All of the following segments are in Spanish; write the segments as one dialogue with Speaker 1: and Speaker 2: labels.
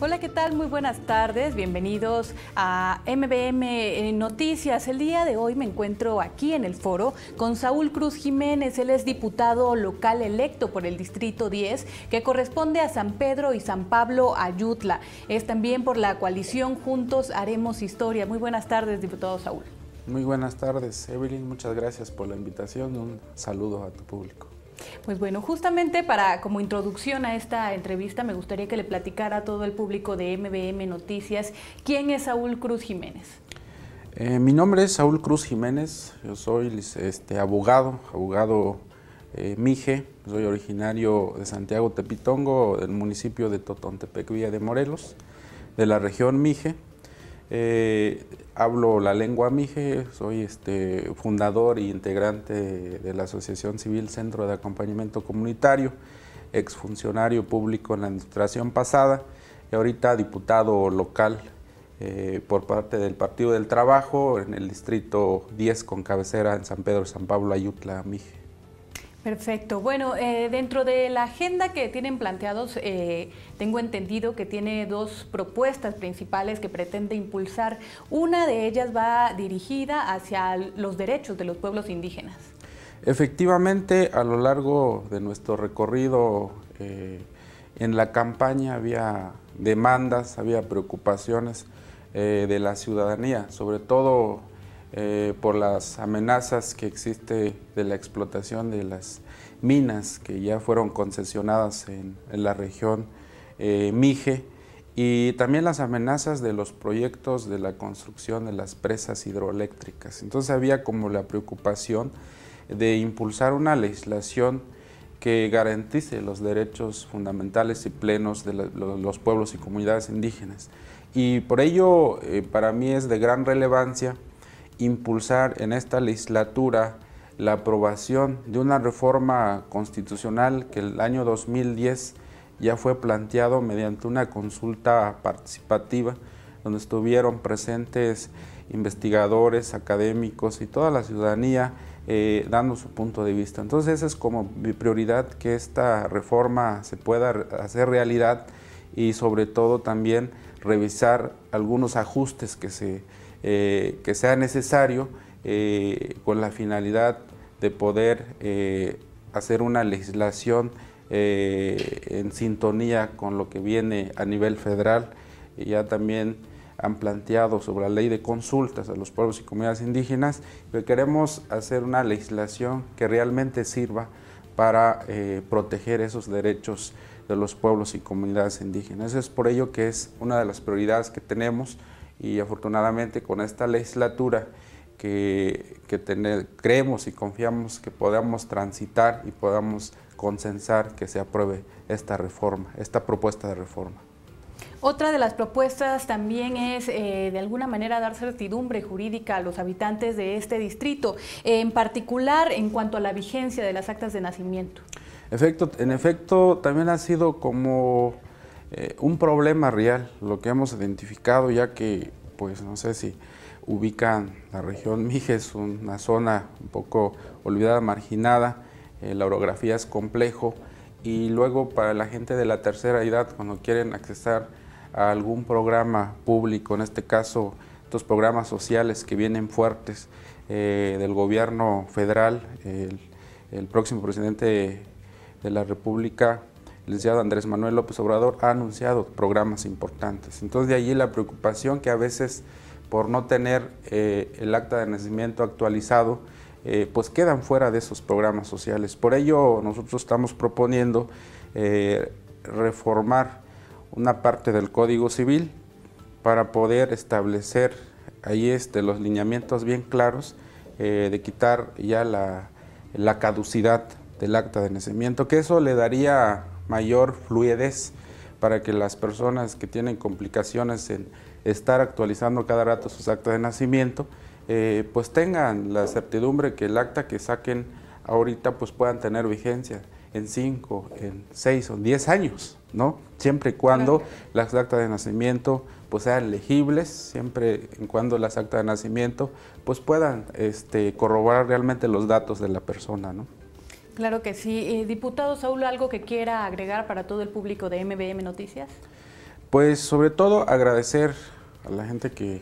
Speaker 1: Hola, ¿qué tal? Muy buenas tardes. Bienvenidos a MBM eh, Noticias. El día de hoy me encuentro aquí en el foro con Saúl Cruz Jiménez. Él es diputado local electo por el Distrito 10, que corresponde a San Pedro y San Pablo Ayutla. Es también por la coalición Juntos Haremos Historia. Muy buenas tardes, diputado Saúl.
Speaker 2: Muy buenas tardes, Evelyn. Muchas gracias por la invitación. Un saludo a tu público.
Speaker 1: Pues bueno, justamente para como introducción a esta entrevista me gustaría que le platicara a todo el público de MBM Noticias quién es Saúl Cruz Jiménez.
Speaker 2: Eh, mi nombre es Saúl Cruz Jiménez, yo soy este, abogado, abogado eh, Mije, soy originario de Santiago Tepitongo, del municipio de Totontepec, Villa de Morelos, de la región Mije. Eh, hablo la lengua mije, soy este, fundador e integrante de la Asociación Civil Centro de Acompañamiento Comunitario, exfuncionario público en la administración pasada y ahorita diputado local eh, por parte del Partido del Trabajo en el distrito 10 con cabecera en San Pedro, San Pablo, Ayutla, Mije.
Speaker 1: Perfecto. Bueno, eh, dentro de la agenda que tienen planteados, eh, tengo entendido que tiene dos propuestas principales que pretende impulsar. Una de ellas va dirigida hacia los derechos de los pueblos indígenas.
Speaker 2: Efectivamente, a lo largo de nuestro recorrido eh, en la campaña había demandas, había preocupaciones de la ciudadanía, sobre todo eh, por las amenazas que existe de la explotación de las minas que ya fueron concesionadas en, la región eh, Mije y también las amenazas de los proyectos de la construcción de las presas hidroeléctricas. Entonces había como la preocupación de impulsar una legislación que garantice los derechos fundamentales y plenos de los pueblos y comunidades indígenas. Y por ello, eh, para mí es de gran relevancia impulsar en esta legislatura la aprobación de una reforma constitucional que el año 2010 ya fue planteado mediante una consulta participativa donde estuvieron presentes investigadores, académicos y toda la ciudadanía eh, dando su punto de vista. Entonces esa es como mi prioridad, que esta reforma se pueda hacer realidad y sobre todo también revisar algunos ajustes que se, eh, que sea necesario eh, con la finalidad de poder eh, hacer una legislación en sintonía con lo que viene a nivel federal. Ya también han planteado sobre la ley de consultas a los pueblos y comunidades indígenas, pero queremos hacer una legislación que realmente sirva para proteger esos derechos de los pueblos y comunidades indígenas. es por ello que es una de las prioridades que tenemos y afortunadamente con esta legislatura que, que tener, creemos y confiamos que podamos transitar y podamos consensar que se apruebe esta reforma, esta propuesta de reforma.
Speaker 1: Otra de las propuestas también es eh, de alguna manera dar certidumbre jurídica a los habitantes de este distrito, en particular en cuanto a la vigencia de las actas de nacimiento.
Speaker 2: Efecto, en efecto, también ha sido como eh, un problema real, lo que hemos identificado, ya que, pues no sé si ubican la región Mijes, una zona un poco olvidada, marginada, eh, la orografía es complejo, y luego para la gente de la tercera edad, cuando quieren accesar a algún programa público, en este caso estos programas sociales que vienen fuertes eh, del gobierno federal, el próximo presidente de la República el licenciado Andrés Manuel López Obrador ha anunciado programas importantes. Entonces de allí la preocupación que a veces por no tener eh, el acta de nacimiento actualizado, eh, pues quedan fuera de esos programas sociales. Por ello nosotros estamos proponiendo eh, reformar una parte del Código Civil para poder establecer ahí este, los lineamientos bien claros de quitar ya la caducidad del acta de nacimiento, que eso le daría mayor fluidez para que las personas que tienen complicaciones en estar actualizando cada rato sus actas de nacimiento, eh, pues tengan la certidumbre que el acta que saquen ahorita pues puedan tener vigencia en 5, en 6 o 10 años, ¿no? Siempre y cuando las actas de nacimiento pues sean legibles, siempre y cuando las actas de nacimiento pues puedan este, corroborar realmente los datos de la persona, ¿no?
Speaker 1: Claro que sí. Eh, diputado Saúl, ¿algo que quiera agregar para todo el público de MBM Noticias?
Speaker 2: Pues sobre todo agradecer a la gente que,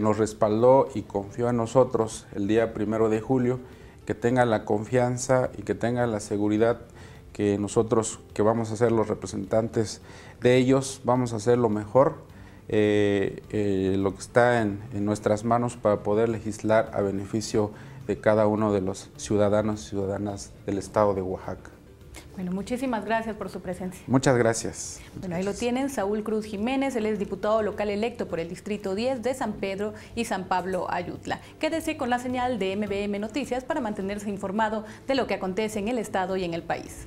Speaker 2: nos respaldó y confió en nosotros el día primero de julio, que tenga la confianza y que tenga la seguridad que nosotros, que vamos a ser los representantes de ellos, vamos a hacer lo mejor, eh, eh, lo que está en, nuestras manos para poder legislar a beneficio de de cada uno de los ciudadanos y ciudadanas del estado de Oaxaca.
Speaker 1: Bueno, muchísimas gracias por su presencia.
Speaker 2: Muchas gracias.
Speaker 1: Bueno, ahí lo tienen, Saúl Cruz Jiménez, él es diputado local electo por el Distrito 10 de San Pedro y San Pablo Ayutla. Quédese con la señal de MBM Noticias para mantenerse informado de lo que acontece en el Estado y en el país.